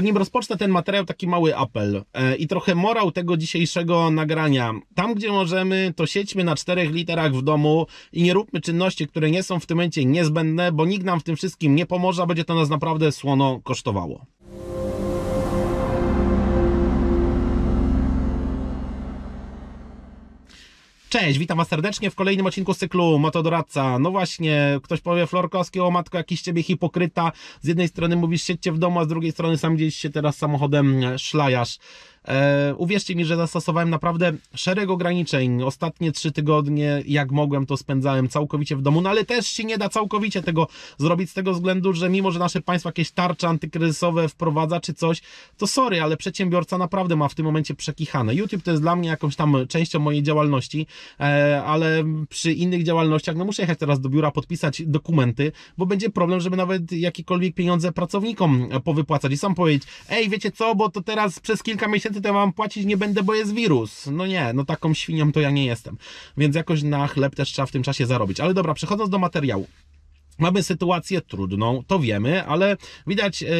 to nim rozpocznę ten materiał, taki mały apel e, i trochę morał tego dzisiejszego nagrania. Tam, gdzie możemy, to siedźmy na czterech literach w domu i nie róbmy czynności, które nie są w tym momencie niezbędne, bo nikt nam w tym wszystkim nie pomoże, a będzie to nas naprawdę słono kosztowało. Cześć, witam was serdecznie w kolejnym odcinku cyklu Motodoradca. No właśnie, ktoś powie Florkowski, o matko, jakiś ciebie hipokryta. Z jednej strony mówisz siedźcie w domu, a z drugiej strony sam gdzieś się teraz samochodem szlajasz. E, uwierzcie mi, że zastosowałem naprawdę szereg ograniczeń. Ostatnie trzy tygodnie, jak mogłem, to spędzałem całkowicie w domu, no ale też się nie da całkowicie tego zrobić z tego względu, że mimo, że nasze państwo jakieś tarcze antykryzysowe wprowadza czy coś, to sorry, ale przedsiębiorca naprawdę ma w tym momencie przekichane. YouTube to jest dla mnie jakąś tam częścią mojej działalności, e, ale przy innych działalnościach, no muszę jechać teraz do biura, podpisać dokumenty, bo będzie problem, żeby nawet jakiekolwiek pieniądze pracownikom e, powypłacać i sam powiedzieć, ej, wiecie co, bo to teraz przez kilka miesięcy tysięcy to ja mam płacić nie będę, bo jest wirus. No nie, no taką świnią to ja nie jestem. Więc jakoś na chleb też trzeba w tym czasie zarobić. Ale dobra, przechodząc do materiału. Mamy sytuację trudną, to wiemy, ale widać yy,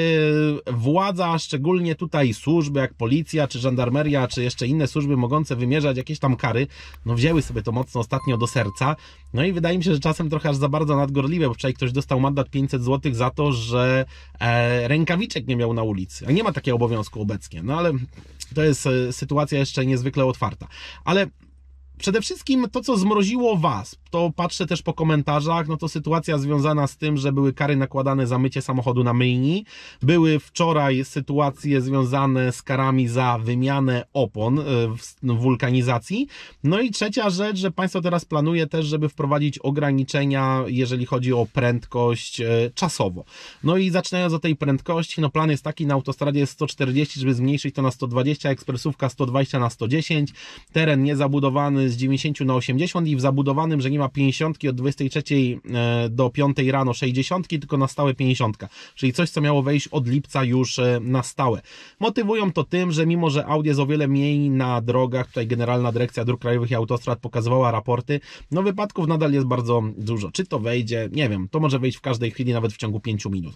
władza, szczególnie tutaj służby jak policja, czy żandarmeria, czy jeszcze inne służby mogące wymierzać jakieś tam kary, no wzięły sobie to mocno ostatnio do serca. No i wydaje mi się, że czasem trochę aż za bardzo nadgorliwe, bo wczoraj ktoś dostał mandat 500 zł za to, że e, rękawiczek nie miał na ulicy. A nie ma takiego obowiązku obecnie, no ale to jest e, sytuacja jeszcze niezwykle otwarta. Ale Przede wszystkim to, co zmroziło Was, to patrzę też po komentarzach, no to sytuacja związana z tym, że były kary nakładane za mycie samochodu na myjni, były wczoraj sytuacje związane z karami za wymianę opon e, w no, wulkanizacji, no i trzecia rzecz, że Państwo teraz planuje też, żeby wprowadzić ograniczenia, jeżeli chodzi o prędkość e, czasowo. No i zaczynając od tej prędkości, no plan jest taki, na autostradzie jest 140, żeby zmniejszyć to na 120, ekspresówka 120 na 110, teren niezabudowany, z 90 na 80 i w zabudowanym, że nie ma 50 od 23 e, do 5 rano 60, tylko na stałe 50. Czyli coś, co miało wejść od lipca już e, na stałe. Motywują to tym, że mimo, że Audi jest o wiele mniej na drogach, tutaj Generalna Dyrekcja Dróg Krajowych i Autostrad pokazywała raporty, no wypadków nadal jest bardzo dużo. Czy to wejdzie? Nie wiem, to może wejść w każdej chwili, nawet w ciągu 5 minut.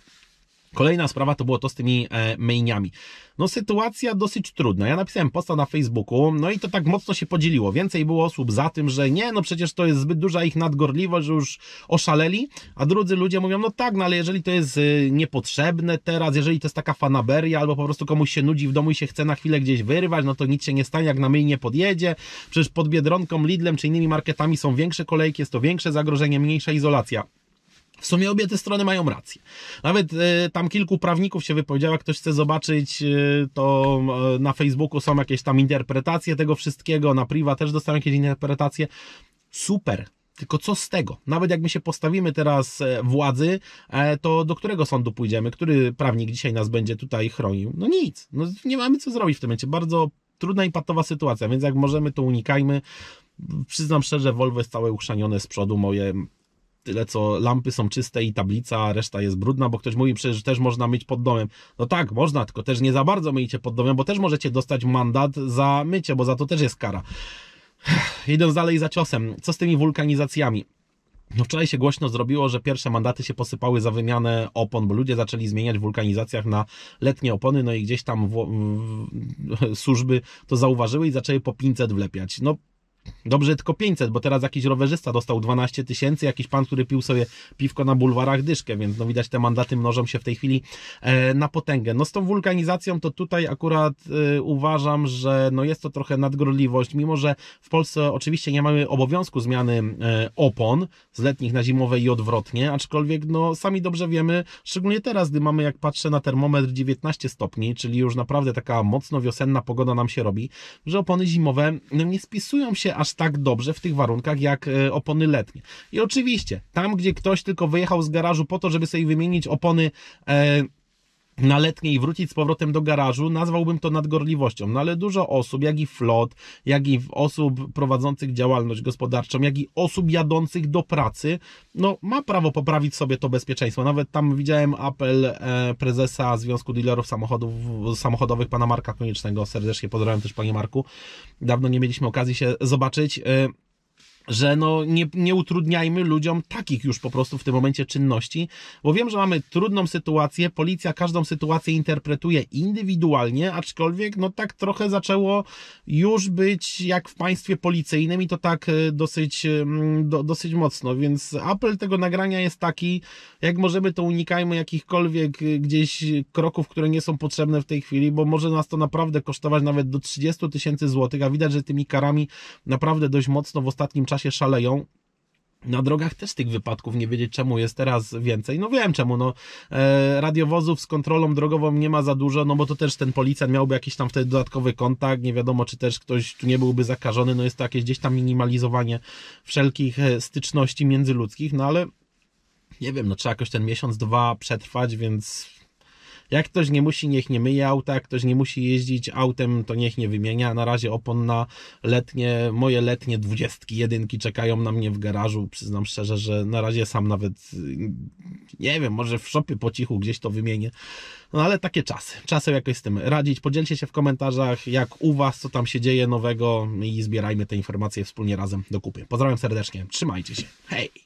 Kolejna sprawa to było to z tymi e, mainiami. No sytuacja dosyć trudna. Ja napisałem posta na Facebooku, no i to tak mocno się podzieliło. Więcej było osób za tym, że nie, no przecież to jest zbyt duża ich nadgorliwość, że już oszaleli, a drudzy ludzie mówią, no tak, no ale jeżeli to jest y, niepotrzebne teraz, jeżeli to jest taka fanaberia, albo po prostu komuś się nudzi w domu i się chce na chwilę gdzieś wyrywać, no to nic się nie stanie, jak na nie podjedzie. Przecież pod Biedronką, Lidlem czy innymi marketami są większe kolejki, jest to większe zagrożenie, mniejsza izolacja. W sumie obie te strony mają rację. Nawet y, tam kilku prawników się wypowiedziało, jak ktoś chce zobaczyć, y, to y, na Facebooku są jakieś tam interpretacje tego wszystkiego, na Priva też dostałem jakieś interpretacje. Super, tylko co z tego? Nawet jak my się postawimy teraz władzy, to do którego sądu pójdziemy? Który prawnik dzisiaj nas będzie tutaj chronił? No nic. No nie mamy co zrobić w tym momencie. Bardzo trudna i patowa sytuacja, więc jak możemy, to unikajmy. Przyznam szczerze, Volvo jest całe uchrzanione z przodu moje tyle co lampy są czyste i tablica, a reszta jest brudna, bo ktoś mówi przecież też można myć pod domem. No tak, można, tylko też nie za bardzo myjcie pod domem, bo też możecie dostać mandat za mycie, bo za to też jest kara. Idąc dalej za ciosem, co z tymi wulkanizacjami? No wczoraj się głośno zrobiło, że pierwsze mandaty się posypały za wymianę opon, bo ludzie zaczęli zmieniać w wulkanizacjach na letnie opony, no i gdzieś tam w, w, służby to zauważyły i zaczęły po 500 wlepiać. No Dobrze, tylko 500, bo teraz jakiś rowerzysta dostał 12 tysięcy, jakiś pan, który pił sobie piwko na bulwarach dyszkę, więc no widać te mandaty mnożą się w tej chwili e, na potęgę. No z tą wulkanizacją to tutaj akurat e, uważam, że no jest to trochę nadgorliwość, mimo że w Polsce oczywiście nie mamy obowiązku zmiany e, opon z letnich na zimowe i odwrotnie, aczkolwiek no sami dobrze wiemy, szczególnie teraz, gdy mamy, jak patrzę na termometr 19 stopni, czyli już naprawdę taka mocno wiosenna pogoda nam się robi, że opony zimowe no nie spisują się aż tak dobrze w tych warunkach jak e, opony letnie. I oczywiście, tam gdzie ktoś tylko wyjechał z garażu po to, żeby sobie wymienić opony e, na letnie i wrócić z powrotem do garażu, nazwałbym to nadgorliwością. No ale dużo osób, jak i flot, jak i osób prowadzących działalność gospodarczą, jak i osób jadących do pracy, no ma prawo poprawić sobie to bezpieczeństwo. Nawet tam widziałem apel e, prezesa Związku Dealerów Samochodów, Samochodowych, pana Marka Koniecznego. Serdecznie pozdrawiam też panie Marku. Dawno nie mieliśmy okazji się zobaczyć. E, że no nie, nie utrudniajmy ludziom takich już po prostu w tym momencie czynności, bo wiem, że mamy trudną sytuację, policja każdą sytuację interpretuje indywidualnie, aczkolwiek no tak trochę zaczęło już być jak w państwie policyjnym i to tak e, dosyć, e, do, dosyć mocno, więc apel tego nagrania jest taki, jak możemy to unikajmy jakichkolwiek e, gdzieś kroków, które nie są potrzebne w tej chwili, bo może nas to naprawdę kosztować nawet do 30 tysięcy złotych, a widać, że tymi karami naprawdę dość mocno w ostatnim czasie czasie szaleją, na drogach też tych wypadków nie wiedzieć czemu jest teraz więcej. No wiem czemu, no e, radiowozów z kontrolą drogową nie ma za dużo, no bo to też ten policjant miałby jakiś tam wtedy dodatkowy kontakt, nie wiadomo czy też ktoś tu nie byłby zakażony, no jest to jakieś gdzieś tam minimalizowanie wszelkich e, styczności międzyludzkich, no ale nie wiem, no trzeba jakoś ten miesiąc, dwa przetrwać, więc jak ktoś nie musi, niech nie myje auta, ktoś nie musi jeździć autem, to niech nie wymienia. Na razie opon na letnie, moje letnie dwudziestki, jedynki czekają na mnie w garażu. Przyznam szczerze, że na razie sam nawet, y, nie wiem, może w szopie po cichu gdzieś to wymienię. No ale takie czasy. Czasem jakoś z tym radzić. Podzielcie się w komentarzach, jak u Was, co tam się dzieje nowego i zbierajmy te informacje wspólnie razem do kupy. Pozdrawiam serdecznie, trzymajcie się. Hej!